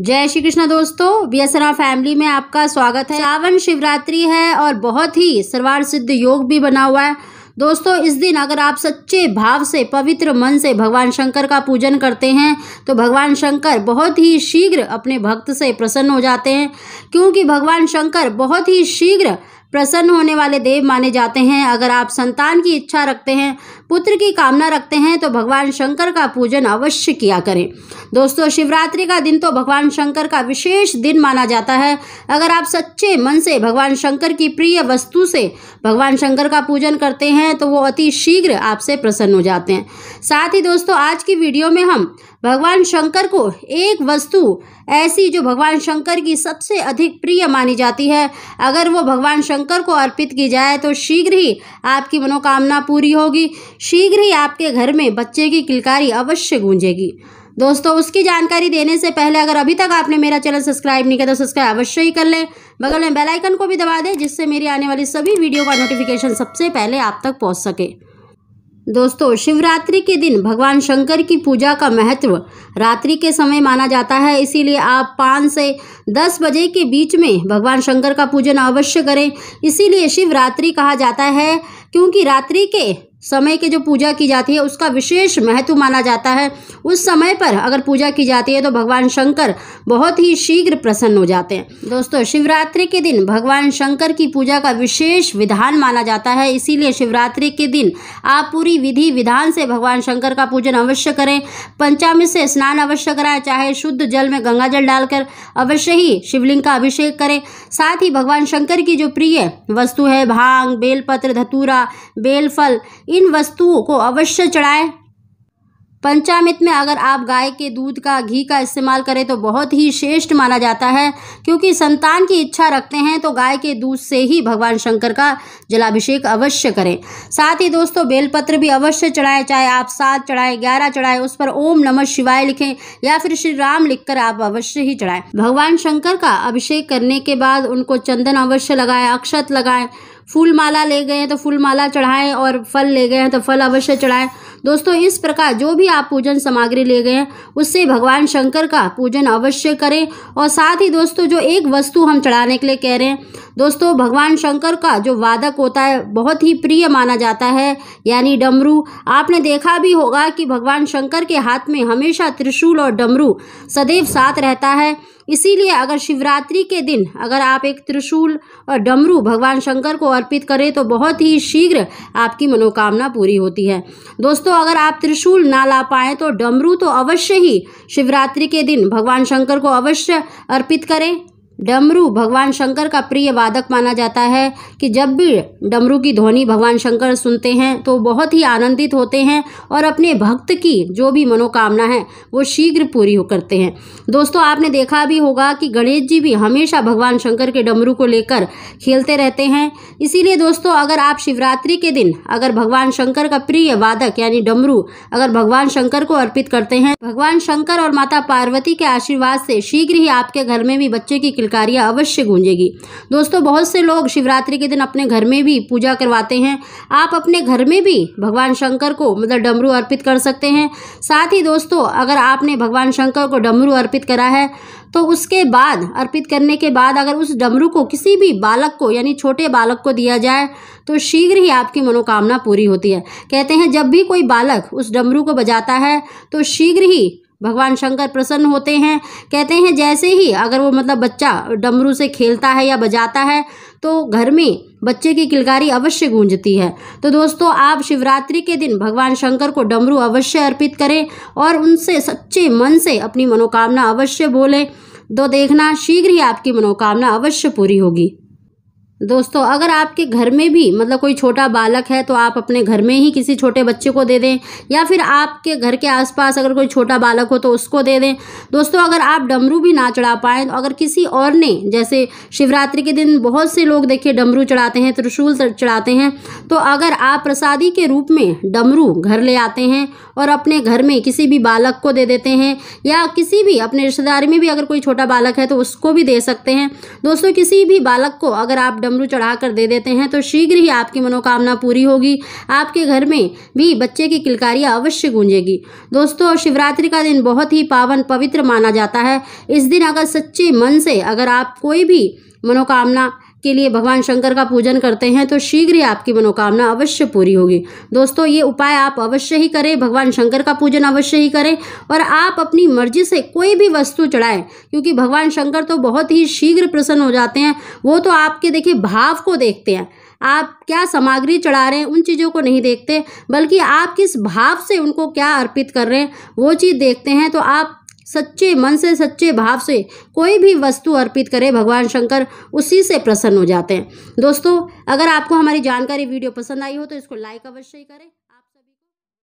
जय श्री कृष्णा दोस्तों BSR family में आपका स्वागत है सावन शिवरात्रि है और बहुत ही सर्वार सिद्ध योग भी बना हुआ है दोस्तों इस दिन अगर आप सच्चे भाव से पवित्र मन से भगवान शंकर का पूजन करते हैं तो भगवान शंकर बहुत ही शीघ्र अपने भक्त से प्रसन्न हो जाते हैं क्योंकि भगवान शंकर बहुत ही शीघ्र प्रसन्न होने वाले देव माने जाते हैं अगर आप संतान की इच्छा रखते हैं पुत्र की कामना रखते हैं तो भगवान शंकर का पूजन अवश्य किया करें दोस्तों शिवरात्रि का दिन तो भगवान शंकर का विशेष दिन माना जाता है अगर आप सच्चे मन से भगवान शंकर की प्रिय वस्तु से भगवान शंकर का पूजन करते हैं तो वो अति शीघ्र आपसे प्रसन्न हो जाते हैं साथ ही दोस्तों आज की वीडियो में हम भगवान शंकर को एक वस्तु ऐसी जो भगवान शंकर की सबसे अधिक प्रिय मानी जाती है अगर वो भगवान शंकर शंकर को अर्पित की जाए तो शीघ्र ही आपकी मनोकामना पूरी होगी शीघ्र ही आपके घर में बच्चे की किलकारी अवश्य गूंजेगी दोस्तों उसकी जानकारी देने से पहले अगर अभी तक आपने मेरा चैनल सब्सक्राइब नहीं किया तो सब्सक्राइब अवश्य ही कर लें बगल में बेल आइकन को भी दबा दें जिससे मेरी आने वाली सभी वीडियो का नोटिफिकेशन सबसे पहले आप तक पहुंच सके दोस्तों शिवरात्रि के दिन भगवान शंकर की पूजा का महत्व रात्रि के समय माना जाता है इसीलिए आप पाँच से दस बजे के बीच में भगवान शंकर का पूजन अवश्य करें इसीलिए शिवरात्रि कहा जाता है क्योंकि रात्रि के समय के जो पूजा की जाती है उसका विशेष महत्व माना जाता है उस समय पर अगर पूजा की जाती है तो भगवान शंकर बहुत ही शीघ्र प्रसन्न हो जाते हैं दोस्तों शिवरात्रि के दिन भगवान शंकर की पूजा का विशेष विधान माना जाता है इसीलिए शिवरात्रि के दिन आप पूरी विधि विधान से भगवान शंकर का पूजन अवश्य करें पंचामी से स्नान अवश्य कराएं चाहे शुद्ध जल में गंगा जल डालकर अवश्य ही शिवलिंग का अभिषेक करें साथ ही भगवान शंकर की जो प्रिय वस्तु है भांग बेलपत्र धतूरा बेलफल इन वस्तुओं को अवश्य चढ़ाएं पंचामृत में अगर आप गाय के दूध का घी का इस्तेमाल करें तो बहुत ही श्रेष्ठ माना जाता है क्योंकि संतान की इच्छा रखते हैं तो गाय के दूध से ही भगवान शंकर का जलाभिषेक अवश्य करें साथ ही दोस्तों बेलपत्र भी अवश्य चढ़ाएं चाहे आप सात चढ़ाएं ग्यारह चढ़ाएं उस पर ओम नमः शिवाय लिखें या फिर श्री राम कर आप अवश्य ही चढ़ाएं भगवान शंकर का अभिषेक करने के बाद उनको चंदन अवश्य लगाएं अक्षत लगाएं फूल माला ले गए हैं तो फूल माला चढ़ाएं और फल ले गए हैं तो फल अवश्य चढ़ाएं दोस्तों इस प्रकार जो भी आप पूजन सामग्री ले गए हैं उससे भगवान शंकर का पूजन अवश्य करें और साथ ही दोस्तों जो एक वस्तु हम चढ़ाने के लिए कह रहे हैं दोस्तों भगवान शंकर का जो वादक होता है बहुत ही प्रिय माना जाता है यानी डमरू आपने देखा भी होगा कि भगवान शंकर के हाथ में हमेशा त्रिशूल और डमरू सदैव साथ रहता है इसीलिए अगर शिवरात्रि के दिन अगर आप एक त्रिशूल और डमरू भगवान शंकर को अर्पित करें तो बहुत ही शीघ्र आपकी मनोकामना पूरी होती है दोस्तों अगर आप त्रिशूल ना ला पाएँ तो डमरू तो अवश्य ही शिवरात्रि के दिन भगवान शंकर को अवश्य अर्पित करें डमरू भगवान शंकर का प्रिय वादक माना जाता है कि जब भी डमरू की ध्वनि भगवान शंकर सुनते हैं तो बहुत ही आनंदित होते हैं और अपने भक्त की जो भी मनोकामना है वो शीघ्र पूरी करते हैं दोस्तों आपने देखा भी होगा कि गणेश जी भी हमेशा भगवान शंकर के डमरू को लेकर खेलते रहते हैं इसीलिए दोस्तों अगर आप शिवरात्रि के दिन अगर भगवान शंकर का प्रिय वादक यानी डमरू अगर भगवान शंकर को अर्पित करते हैं भगवान शंकर और माता पार्वती के आशीर्वाद से शीघ्र ही आपके घर में भी बच्चे की किलकारियाँ अवश्य गूंजेगी दोस्तों बहुत से लोग शिवरात्रि के दिन अपने घर में भी पूजा करवाते हैं आप अपने घर में भी भगवान शंकर को मतलब डमरू अर्पित कर सकते हैं साथ ही दोस्तों अगर आपने भगवान शंकर को डमरू अर्पित करा है तो उसके बाद अर्पित करने के बाद अगर उस डमरू को किसी भी बालक को यानी छोटे बालक को दिया जाए तो शीघ्र ही आपकी मनोकामना पूरी होती है कहते हैं जब भी कोई बालक उस डमरू को बजाता है तो शीघ्र ही भगवान शंकर प्रसन्न होते हैं कहते हैं जैसे ही अगर वो मतलब बच्चा डमरू से खेलता है या बजाता है तो घर में बच्चे की किलकारी अवश्य गूंजती है तो दोस्तों आप शिवरात्रि के दिन भगवान शंकर को डमरू अवश्य अर्पित करें और उनसे सच्चे मन से अपनी मनोकामना अवश्य बोलें तो देखना शीघ्र ही आपकी मनोकामना अवश्य पूरी होगी दोस्तों अगर आपके घर में भी मतलब कोई छोटा बालक है तो आप अपने घर में ही किसी छोटे बच्चे को दे दें या फिर आपके घर के आसपास अगर कोई छोटा बालक हो तो उसको दे दें दोस्तों अगर आप डमरू भी ना चढ़ा पाएँ तो अगर किसी और ने जैसे शिवरात्रि के दिन बहुत से लोग देखिए डमरू चढ़ाते हैं त्रिशूल चढ़ाते हैं तो अगर आप प्रसादी के रूप में डमरू घर ले आते हैं और अपने घर में किसी भी बालक को दे देते हैं या किसी भी अपने रिश्तेदारी में भी अगर कोई छोटा बालक है तो उसको भी दे सकते हैं दोस्तों किसी भी बालक को अगर आप डमरू चढ़ाकर दे देते हैं तो शीघ्र ही आपकी मनोकामना पूरी होगी आपके घर में भी बच्चे की किलकारियाँ अवश्य गूंजेगी दोस्तों शिवरात्रि का दिन बहुत ही पावन पवित्र माना जाता है इस दिन अगर सच्चे मन से अगर आप कोई भी मनोकामना के लिए भगवान शंकर का पूजन करते हैं तो शीघ्र ही आपकी मनोकामना अवश्य पूरी होगी दोस्तों ये उपाय आप अवश्य ही करें भगवान शंकर का पूजन अवश्य ही करें और आप अपनी मर्जी से कोई भी वस्तु चढ़ाएं क्योंकि भगवान शंकर तो बहुत ही शीघ्र प्रसन्न हो जाते हैं वो तो आपके देखिए भाव को देखते हैं आप क्या सामग्री चढ़ा रहे हैं उन चीज़ों को नहीं देखते बल्कि आप किस भाव से उनको क्या अर्पित कर रहे हैं वो चीज़ देखते हैं तो आप सच्चे मन से सच्चे भाव से कोई भी वस्तु अर्पित करे भगवान शंकर उसी से प्रसन्न हो जाते हैं दोस्तों अगर आपको हमारी जानकारी वीडियो पसंद आई हो तो इसको लाइक अवश्य करें